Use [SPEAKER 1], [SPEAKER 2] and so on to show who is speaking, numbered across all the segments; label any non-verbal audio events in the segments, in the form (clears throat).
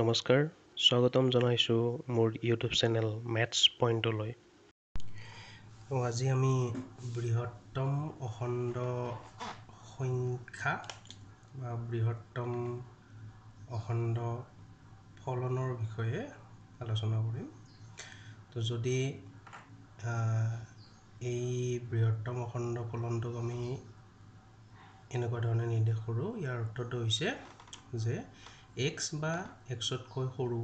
[SPEAKER 1] নমস্কাৰ স্বাগতম জনাইছোঁ মোৰ ইউটিউব চেনেল মেথছ পইণ্টলৈ আৰু আজি আমি বৃহত্তম অখণ্ড সংখ্যা বা বৃহত্তম অখণ্ড ফলনৰ বিষয়ে আলোচনা কৰিম তো যদি এই বৃহত্তম অখণ্ড ফলনটোক আমি এনেকুৱা ধৰণে নিৰ্দেশ কৰোঁ ইয়াৰ উত্তৰটো হৈছে যে এক্স বা এক্সতকৈ সৰু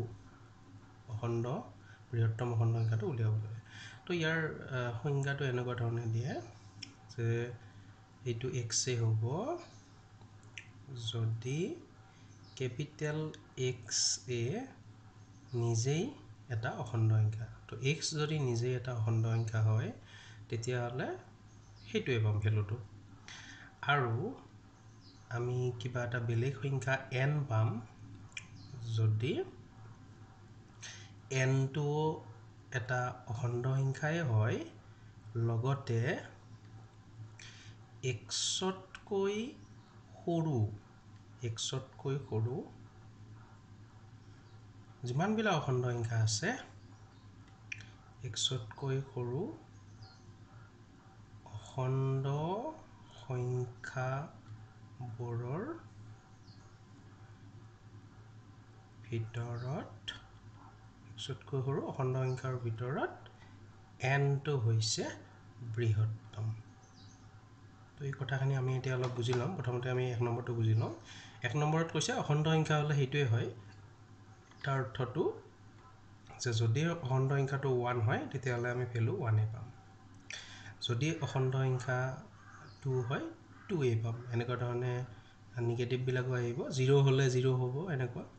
[SPEAKER 1] অখণ্ড বৃহত্তম অখণ্ড সংখ্যাটো উলিয়াব লাগে তো ইয়াৰ সংজ্ঞাটো এনেকুৱা ধৰণে দিয়ে যে এইটো এক্সে হ'ব যদি কেপিটেল এক্স এ নিজেই এটা অখণ্ড সংখ্যা তো এক্স যদি নিজেই এটা অখণ্ড সংখ্যা হয় তেতিয়াহ'লে সেইটোৱে পাম ভেলুটো আৰু আমি কিবা এটা বেলেগ সংখ্যা এন পাম যদি টো এটা অখণ্ড সংখ্যাই হয় লগতে এক্সতকৈ সৰু এক্সতকৈ সৰু যিমানবিলাক অখণ্ড সংখ্যা আছে এক্সতকৈ সৰু অখণ্ড সংখ্যাবোৰৰ ভিতৰত এক্সতকৈ সৰু অখণ্ড সংখ্যাৰ ভিতৰত এনটো হৈছে বৃহত্তম তো এই কথাখিনি আমি এতিয়া অলপ বুজি ল'ম প্ৰথমতে আমি এক নম্বৰটো বুজি ল'ম এক নম্বৰত কৈছে অখণ্ড সংখ্যা হ'লে সেইটোৱেই হয় তাৰ অৰ্থটো যে যদি অখণ্ড সংখ্যাটো ওৱান হয় তেতিয়াহ'লে আমি ভেলু ওৱানেই পাম যদি অখণ্ড সংখ্যা টু হয় টুৱেই পাম এনেকুৱা ধৰণে নিগেটিভবিলাকো আহিব জিৰ' হ'লে জিৰ' হ'ব এনেকুৱা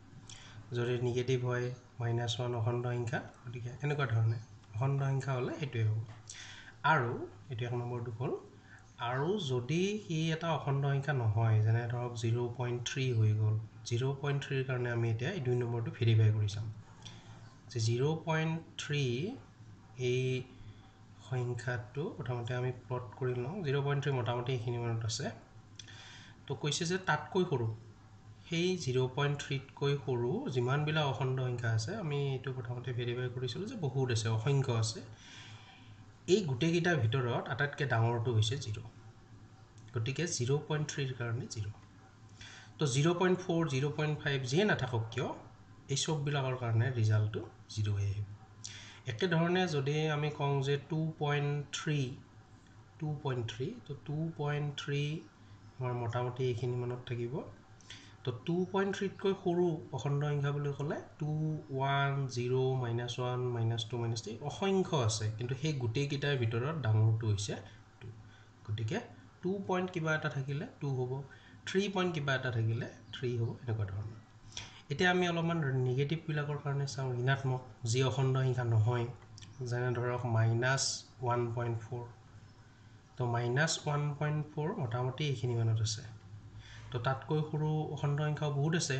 [SPEAKER 1] যদি নিগেটিভ হয় মাইনাছ ওৱান অখণ্ড সংখ্যা গতিকে এনেকুৱা ধৰণে অখণ্ড সংখ্যা হ'লে সেইটোৱে হ'ব আৰু এইটো এক নম্বৰটো হ'ল আৰু যদি সি এটা অখণ্ড সংখ্যা নহয় যেনে ধৰক জিৰ' পইণ্ট থ্ৰী হৈ গ'ল জিৰ' পইণ্ট থ্ৰীৰ কাৰণে আমি এতিয়া এই দুই নম্বৰটো ভেৰিফাই কৰি চাম যে জিৰ' পইণ্ট থ্ৰী এই সংখ্যাটো প্ৰথমতে আমি প্লট কৰি লওঁ জিৰ' পইণ্ট থ্ৰী মোটামুটি এইখিনি মানত আছে তো কৈছে যে তাতকৈ সৰু সেই জিৰ' পইণ্ট থ্ৰীতকৈ সৰু যিমানবিলাক অখণ্ড সংখ্যা আছে আমি এইটো প্ৰথমতে ভেৰিফাই কৰিছিলোঁ যে বহুত আছে অসংখ্য আছে এই গোটেইকেইটাৰ ভিতৰত আটাইতকৈ ডাঙৰটো হৈছে জিৰ' গতিকে জিৰ' পইণ্ট থ্ৰীৰ কাৰণে zero' to zero' point four zero' point five যিয়ে নাথাকক কিয় এই চববিলাকৰ কাৰণে ৰিজাল্টটো জিৰ' হৈ আহিব একেধৰণে যদি আমি কওঁ যে two point three two point three to two point three আমাৰ মোটামুটি এইখিনি মনত থাকিব তো টু পইণ্ট থ্ৰীতকৈ সৰু অখণ্ড সংখ্যা বুলি ক'লে two one zero' minus one minus two minus three অসংখ্য আছে কিন্তু সেই গোটেইকেইটাৰ ভিতৰত ডাঙৰটো হৈছে টু গতিকে টু পইণ্ট কিবা এটা থাকিলে টু হ'ব থ্ৰী পইণ্ট কিবা এটা থাকিলে থ্ৰী হ'ব এনেকুৱা ধৰণৰ এতিয়া আমি অলপমান নিগেটিভবিলাকৰ কাৰণে চাওঁ ঋণাত্মক যি অখণ্ড সংখ্যা নহয় যেনে ধৰক minus one point four to' minus one point four মোটামুটি এইখিনি মানত আছে তো তাতকৈ সৰু অখণ্ড সংখ্যাও বহুত আছে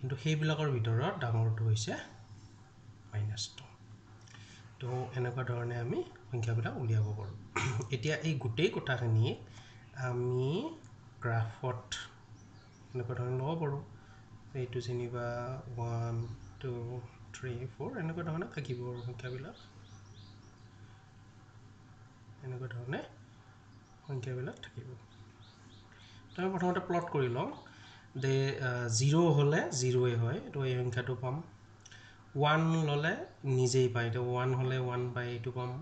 [SPEAKER 1] কিন্তু সেইবিলাকৰ ভিতৰত ডাঙৰটো হৈছে মাইনাছ টু তো এনেকুৱা ধৰণে আমি সংখ্যাবিলাক উলিয়াব পাৰোঁ (clears throat) এতিয়া এই গোটেই কথাখিনি আমি গ্ৰাফত এনেকুৱা ধৰণে ল'ব পাৰোঁ এইটো যেনিবা ওৱান টু থ্ৰী ফ'ৰ এনেকুৱা ধৰণে থাকিব আৰু সংখ্যাবিলাক এনেকুৱা ধৰণে সংখ্যাবিলাক থাকিব তাৰ প্ৰথমতে প্লট কৰি লওঁ যে জিৰ' হ'লে জিৰ'য়ে হয় তো এই সংখ্যাটো পাম ওৱান ল'লে নিজেই পায় এতিয়া ওৱান হ'লে ওৱান পায় এইটো পাম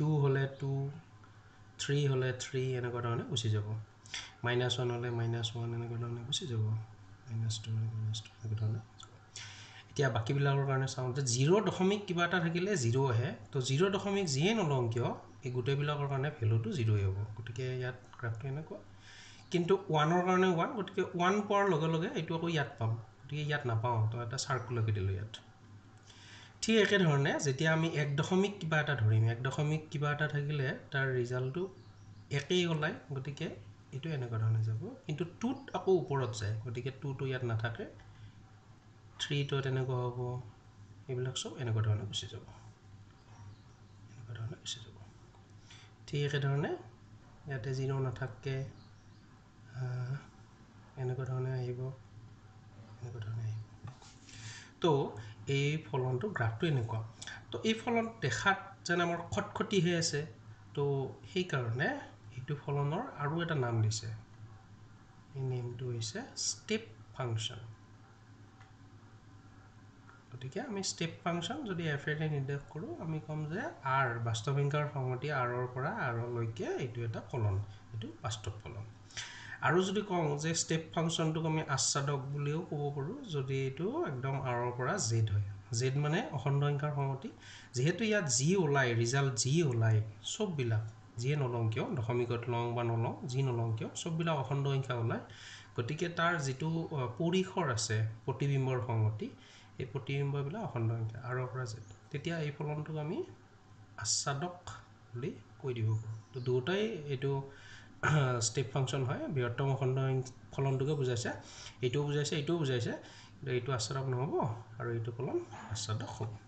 [SPEAKER 1] টু হ'লে টু থ্ৰী হ'লে থ্ৰী এনেকুৱা ধৰণে গুচি যাব মাইনাছ ওৱান হ'লে মাইনাছ ওৱান এনেকুৱা ধৰণে গুচি যাব মাইনাছ টু মাইনাছ টু এনেকুৱা ধৰণে এতিয়া বাকীবিলাকৰ কাৰণে চাওঁ যে জিৰ' দশমিক কিবা এটা থাকিলে জিৰ' আহে তো জিৰ' দশমিক যিয়েই নলওঁ কিয় এই গোটেইবিলাকৰ কাৰণে ভেলুটো জিৰ'ৱে হ'ব গতিকে ইয়াত গ্ৰাফটো এনেকুৱা কিন্তু ওৱানৰ কাৰণে ওৱান গতিকে ওৱান পোৱাৰ লগে লগে এইটো আকৌ ইয়াত পাম গতিকে ইয়াত নাপাওঁ তো এটা চাৰ্কুলকে দিলোঁ ইয়াত ঠিক একেধৰণে যেতিয়া আমি এক দশমিক কিবা এটা ধৰিম এক দশমিক কিবা এটা থাকিলে তাৰ ৰিজাল্টটো একেই ওলায় গতিকে এইটো এনেকুৱা ধৰণে যাব কিন্তু টুত আকৌ ওপৰত যায় গতিকে টুটো ইয়াত নাথাকে থ্ৰীটো তেনেকুৱা হ'ব এইবিলাক চব এনেকুৱা ধৰণে গুচি যাব এনেকুৱা ধৰণে গুচি যাব ঠিক একেধৰণে ইয়াতে জিৰ' নাথাকে এনেকুৱা ধৰণে আহিব এনেকুৱা ধৰণে আহিব তো এই ফলনটো গ্ৰাফটো এনেকুৱা তো এই ফলন দেখাত যেন আমাৰ খটখটি হৈ আছে তো সেইকাৰণে এইটো ফলনৰ আৰু এটা নাম দিছে এই নেমটো হৈছে ষ্টেপ ফাংচন গতিকে আমি ষ্টেপ ফাংচন যদি এফ এ নিৰ্দেশ কৰোঁ আমি ক'ম যে আৰ বাস্তৱ সংখ্যাৰ সংহতি আৰৰ পৰা আৰলৈকে এইটো এটা ফলন এইটো বাস্তৱ ফলন আৰু যদি কওঁ যে ষ্টেপ ফাংচনটোক আমি আচ্ছাদক বুলিও ক'ব পাৰোঁ যদি এইটো একদম আৰৰ পৰা জেদ হয় জেদ মানে অখণ্ড সংখ্যাৰ সমতি যিহেতু ইয়াত যি ওলায় ৰিজাল্ট যি ওলায় চববিলাক যিয়ে নলওঁ কিয় দশমিকত লওঁ বা নলওঁ যি নলওঁ কিয় চববিলাক অখণ্ড সংখ্যা ওলায় গতিকে তাৰ যিটো পৰিসৰ আছে প্ৰতিবিম্বৰ সংগতি এই প্ৰতিবিম্ববিলাক অখণ্ড সংখ্যা আৰৰ পৰা জেদ তেতিয়া এই ফলনটোক আমি আচ্ছাদক বুলি কৈ দিব পাৰোঁ তো দুয়োটাই এইটো ষ্টেপ ফাংচন হয় বৃহত্তম খণ্ড ফলনটোকে বুজাইছে এইটোও বুজাইছে এইটোও বুজাইছে কিন্তু এইটো আশ্বাদক নহ'ব আৰু এইটো ফলন আশ্বাদক হ'ব